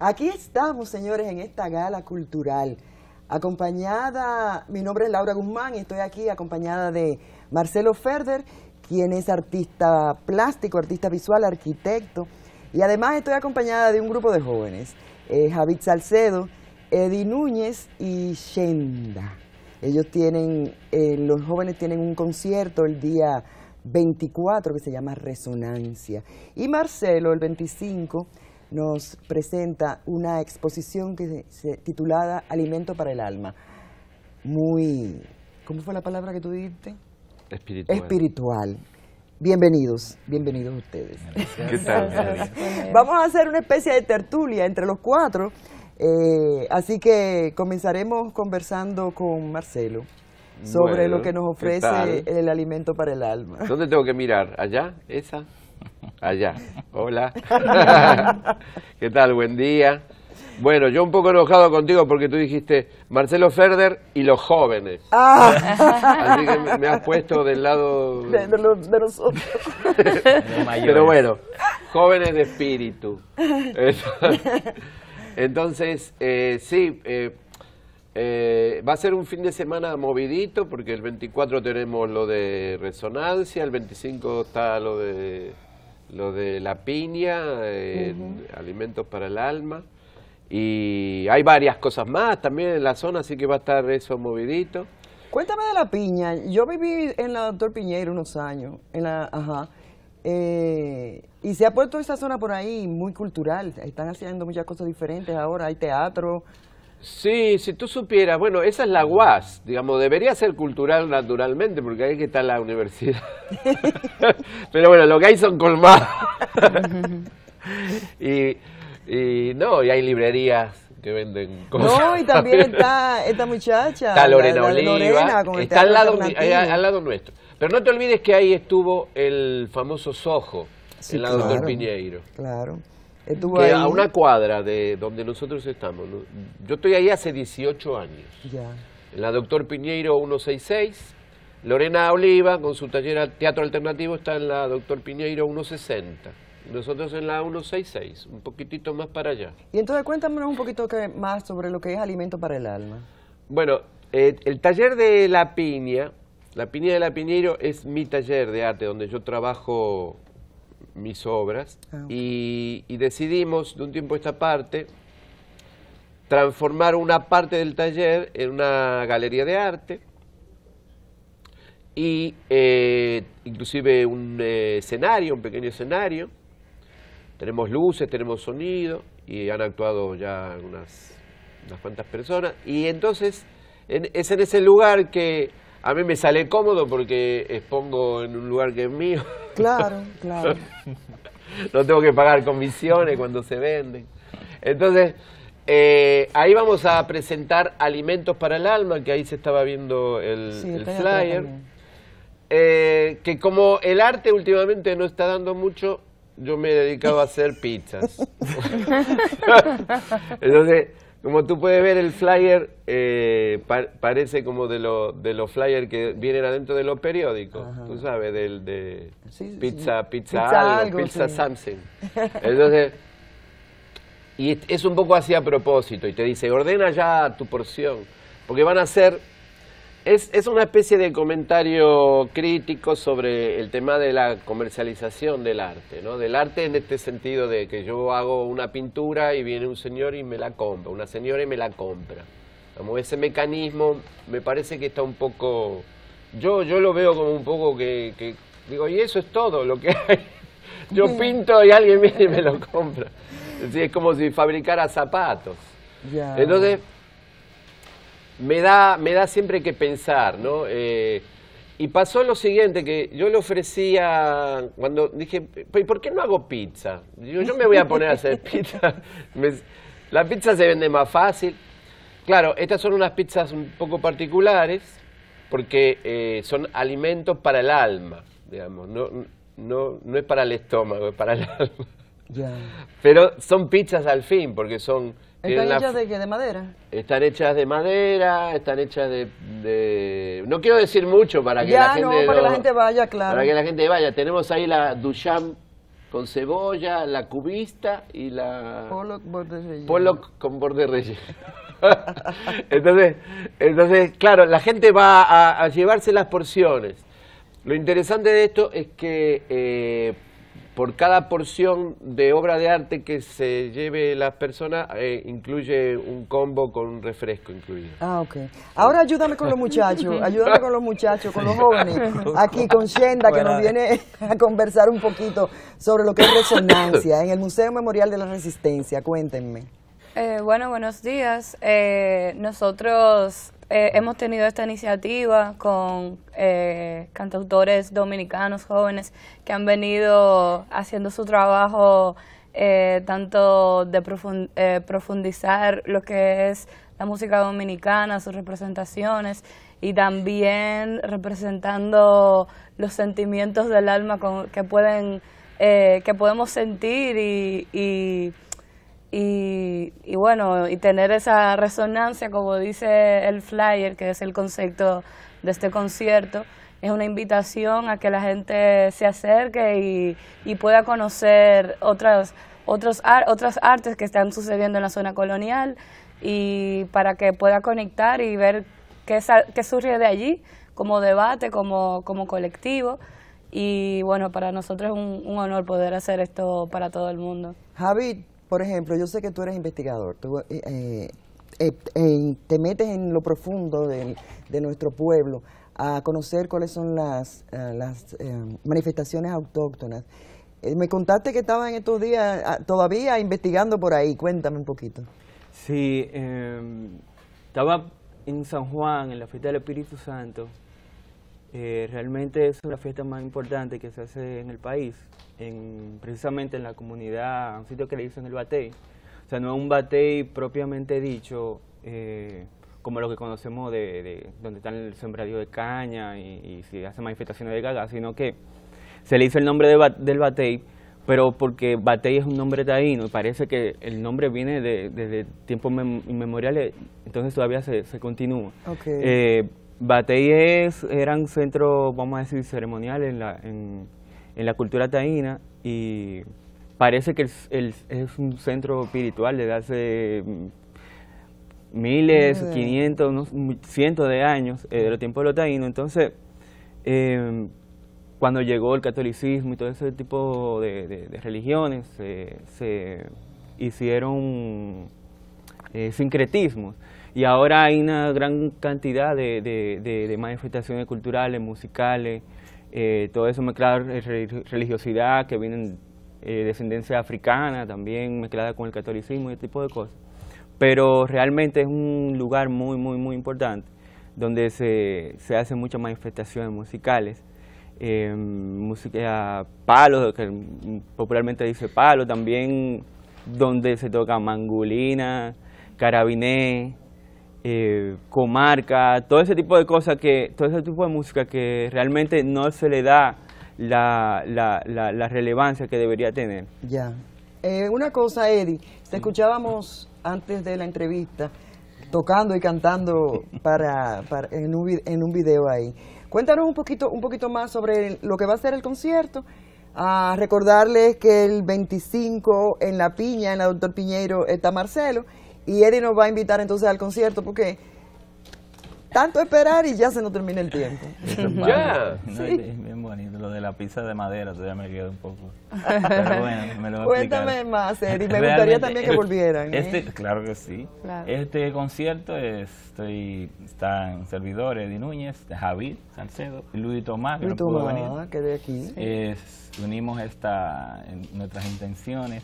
Aquí estamos, señores, en esta gala cultural. Acompañada, mi nombre es Laura Guzmán y estoy aquí acompañada de Marcelo Ferder, quien es artista plástico, artista visual, arquitecto. Y además estoy acompañada de un grupo de jóvenes, eh, Javid Salcedo, Edi Núñez y Shenda. Ellos tienen, eh, los jóvenes tienen un concierto el día 24 que se llama Resonancia. Y Marcelo, el 25, nos presenta una exposición que se, titulada Alimento para el Alma. Muy, ¿cómo fue la palabra que tú dijiste? Espiritual. Espiritual. Bienvenidos, bienvenidos ustedes. ¿Qué tal? Vamos a hacer una especie de tertulia entre los cuatro, eh, así que comenzaremos conversando con Marcelo sobre lo que nos ofrece el alimento para el alma. ¿Dónde tengo que mirar? ¿Allá? ¿Esa? allá. Hola. ¿Qué tal? Buen día. Bueno, yo un poco enojado contigo porque tú dijiste Marcelo Ferder y los jóvenes. Ah. Así que me has puesto del lado... De, nosotros. Pero bueno, jóvenes de espíritu. Entonces, eh, sí, eh, eh, va a ser un fin de semana movidito porque el 24 tenemos lo de resonancia, el 25 está lo de lo de la piña, eh, alimentos para el alma. Y hay varias cosas más también en la zona, así que va a estar eso movidito. Cuéntame de la piña. Yo viví en la Doctor Piñeiro unos años, en la, ajá, eh, y se ha puesto esa zona por ahí muy cultural. Están haciendo muchas cosas diferentes ahora. Hay teatro, Sí, si tú supieras, bueno, esa es la UAS, digamos, debería ser cultural naturalmente, porque ahí que está la universidad. Pero bueno, lo que hay son colmados. y, y no, y hay librerías que venden cosas. No, y también está esta muchacha. Está Lorena Oliva. está al lado, nuestro. Pero no te olvides que ahí estuvo el famoso Sojo, el lado del Piñeiro. Claro a una cuadra de donde nosotros estamos. Yo estoy ahí hace 18 años. Ya. En la Doctor Piñeiro 166. Lorena Oliva, con su taller Teatro Alternativo, está en la Doctor Piñeiro 160. Nosotros en la 166, un poquitito más para allá. Y entonces cuéntanos un poquito más sobre lo que es Alimento para el Alma. Bueno, eh, el taller de la piña, la piña de la Piñeiro es mi taller de arte, donde yo trabajo mis obras ah, y, decidimos de un tiempo a esta parte transformar una parte del taller en una galería de arte y eh, inclusive un eh, escenario, un pequeño escenario. Tenemos luces, tenemos sonido y han actuado ya unas, unas cuantas personas. Y entonces es en ese lugar que a mí me sale cómodo porque expongo en un lugar que es mío. Claro, claro. no tengo que pagar comisiones cuando se venden. Entonces, eh, ahí vamos a presentar Alimentos para el Alma, que ahí se estaba viendo el, flyer. Eh, que como el arte últimamente no está dando mucho, yo me he dedicado a hacer pizzas. Entonces, como tú puedes ver, el flyer eh, parece como de, lo, de los flyers que vienen adentro de los periódicos, tú sabes, del, de pizza, pizza, algo, pizza something. Entonces, y es un poco así a propósito, y te dice, ordena ya tu porción, porque van a ser es, es, una especie de comentario crítico sobre el tema de la comercialización del arte, ¿no? Del arte en este sentido de que yo hago una pintura y viene un señor y me la compra, una señora y me la compra. Como ese mecanismo me parece que está un poco... Yo, yo lo veo como un poco que, digo, y eso es todo lo que hay. Yo pinto y alguien viene y me lo compra. Es, como si fabricara zapatos. Entonces me da, me da siempre que pensar, ¿no? Eh, y pasó lo siguiente, que yo le ofrecía, cuando dije, ¿por qué no hago pizza? yo me voy a poner a hacer pizza. la pizza se vende más fácil. Claro, estas son unas pizzas un poco particulares, porque eh, son alimentos para el alma, digamos. No, es para el estómago, es para el alma. Pero son pizzas al fin, porque son ¿Están hechas de qué? ¿De madera? Están hechas de madera, están hechas de... No quiero decir mucho para que la gente... No, para que la gente vaya, claro. Para que la gente vaya. Tenemos ahí la Duchamp con cebolla, la cubista y la... Pollock con borde entonces, entonces, claro, la gente va a, llevarse las porciones. Lo interesante de esto es que... Eh, por cada porción de obra de arte que se lleve las personas, eh, incluye un combo con un refresco incluido. Ah, ok. Ahora ayúdame con los muchachos, ayúdame con los muchachos, con los jóvenes, aquí con Shenda, que nos viene a conversar un poquito sobre lo que es resonancia en el Museo Memorial de la Resistencia. Cuéntenme. Eh, bueno, buenos días. Eh, nosotros eh, hemos tenido esta iniciativa con eh, cantautores dominicanos jóvenes que han venido haciendo su trabajo eh, tanto de profundizar lo que es la música dominicana, sus representaciones y también representando los sentimientos del alma que pueden que podemos sentir y y, bueno, y tener esa resonancia, como dice el flyer, que es el concepto de este concierto, es una invitación a que la gente se acerque y, pueda conocer otras, otros otras artes que están sucediendo en la zona colonial y para que pueda conectar y ver qué, surge de allí como debate, como, como colectivo. Y bueno, para nosotros es un, honor poder hacer esto para todo el mundo. Javid, por ejemplo, yo sé que tú eres investigador, tú, eh, eh, eh, te metes en lo profundo de nuestro pueblo a conocer cuáles son las, las manifestaciones autóctonas. me contaste que estabas en estos días ah, todavía investigando por ahí, cuéntame un poquito. Sí, em, estaba en San Juan, en la fiesta del Espíritu Santo. realmente es la fiesta más importante que se hace en el país precisamente en la comunidad, un sitio que le dicen el batey. O sea, no es un batey propiamente dicho, eh, como lo que conocemos de, donde están el sembradío de caña y, si hace manifestaciones de gaga, sino que se le hizo el nombre del batey, pero porque batey es un nombre taíno y parece que el nombre viene desde de, tiempos inmemoriales, entonces todavía se, continúa. Eh, batey es, eran centro, vamos a decir, ceremonial en la... En, en la cultura taína y parece que es un centro espiritual desde hace mm, miles, 500, cientos de años eh, de los tiempos de los taínos. Entonces, em, cuando llegó el catolicismo y todo ese tipo de, religiones, se hicieron eh, sincretismos. Y ahora hay una gran cantidad de manifestaciones culturales, musicales, eh, todo eso mezclado religiosidad que vienen de eh, descendencia africana también mezclada con el catolicismo y ese tipo de cosas. Pero realmente es un lugar muy, muy, muy importante donde se, se hacen muchas manifestaciones musicales, em, música, palos, que popularmente dice palo, también donde se toca mangulina, carabiné. Eh, comarca, todo ese tipo de cosas que, todo ese tipo de música que realmente no se le da la, relevancia que debería tener. Ya. Eh, una cosa, Eddie, te escuchábamos antes de la entrevista tocando y cantando para, en, un, video ahí. Cuéntanos un poquito, un poquito más sobre lo que va a ser el concierto. A recordarles que el 25 en La Piña, en la Doctor Piñeiro, está Marcelo y Eddie nos va a invitar entonces al concierto porque tanto esperar y ya se nos termina el tiempo. ya. sí. Es bien bonito. Lo de la pizza de madera todavía me queda un poco. Pero bueno, me lo voy Cuéntame más, Eddie. Me gustaría también que este, volvieran. ¿eh? Este, Claro que sí. Este concierto está en un servidores Eddie Núñez, Javier Salcedo, Luis Tomás, que Luis no de aquí. Es, unimos esta, nuestras intenciones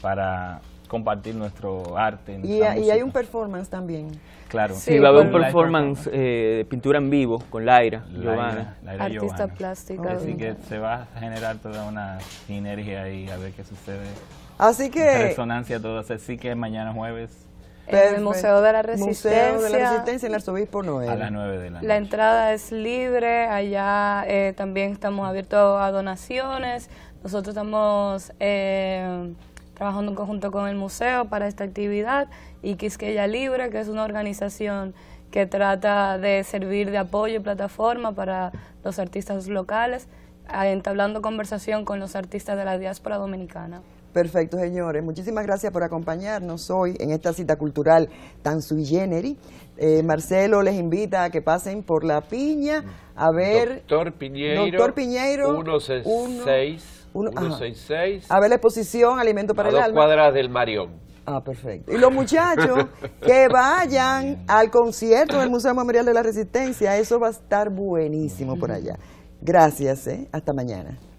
para compartir nuestro arte. Y, y hay un performance también. Claro. Sí, va a haber un performance, eh, de pintura en vivo con Laira, Laira, Artista plástica. Así que se va a generar toda una sinergia y a ver qué sucede. Así que... Resonancia todo. Así que mañana jueves En el Museo de la Resistencia. Museo de la Resistencia en el Arzobispo Noel. A las 9 de la noche. La entrada es libre, allá eh, también estamos abiertos a donaciones. Nosotros estamos... Eh, trabajando en conjunto con el museo para esta actividad y Quisqueya Libre, que es una organización que trata de servir de apoyo y plataforma para los artistas locales, ah, entablando conversación con los artistas de la diáspora dominicana. Perfecto, señores. Muchísimas gracias por acompañarnos hoy en esta cita cultural tan sui generis. Eh, Marcelo les invita a que pasen por la piña a ver... Doctor Piñeiro. Doctor Piñeiro. 166. A ver la exposición, alimento para a el dos cuadras del Marión. Ah, perfecto. Y los muchachos que vayan al concierto del Museo Memorial de la Resistencia, eso va a estar buenísimo por allá. Gracias, ¿eh? hasta mañana.